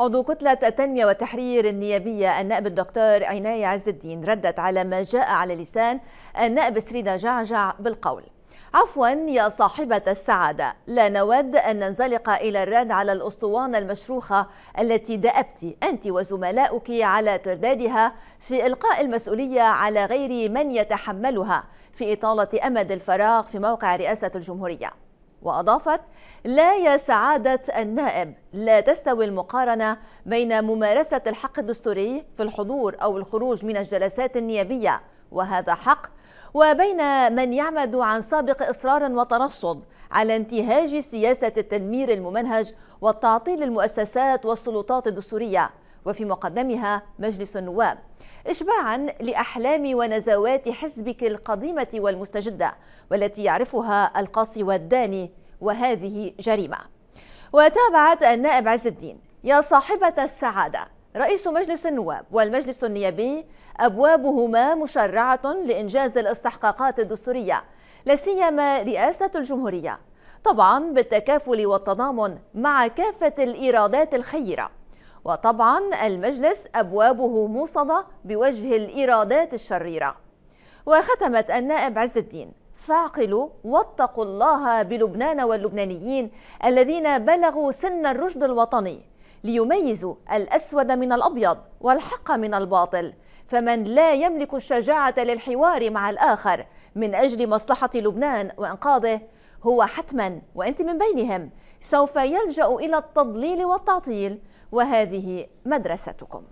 عضو كتلة التنمية والتحرير النيابية النائب الدكتور عناية عز الدين ردت على ما جاء على لسان النائب سريدة جعجع بالقول عفوا يا صاحبة السعادة لا نود أن ننزلق إلى الرد على الأسطوانة المشروخة التي دأبت أنت وزملاؤك على تردادها في إلقاء المسؤولية على غير من يتحملها في إطالة أمد الفراغ في موقع رئاسة الجمهورية وأضافت لا يا سعادة النائب لا تستوي المقارنة بين ممارسة الحق الدستوري في الحضور أو الخروج من الجلسات النيابية وهذا حق وبين من يعمد عن سابق إصرار وترصد على انتهاج سياسة التدمير الممنهج والتعطيل المؤسسات والسلطات الدستورية وفي مقدمها مجلس النواب إشباعا لأحلام ونزوات حزبك القديمة والمستجدة والتي يعرفها القاصي والداني وهذه جريمة وتابعت النائب عز الدين يا صاحبة السعادة رئيس مجلس النواب والمجلس النيابي أبوابهما مشرعة لإنجاز الاستحقاقات الدستورية لسيما رئاسة الجمهورية طبعا بالتكافل والتضامن مع كافة الإيرادات الخيرة وطبعا المجلس أبوابه موصدة بوجه الإيرادات الشريرة وختمت النائب عز الدين فاعقلوا واتقوا الله بلبنان واللبنانيين الذين بلغوا سن الرشد الوطني ليميزوا الأسود من الأبيض والحق من الباطل فمن لا يملك الشجاعة للحوار مع الآخر من أجل مصلحة لبنان وإنقاذه هو حتما وأنت من بينهم سوف يلجأ إلى التضليل والتعطيل وهذه مدرستكم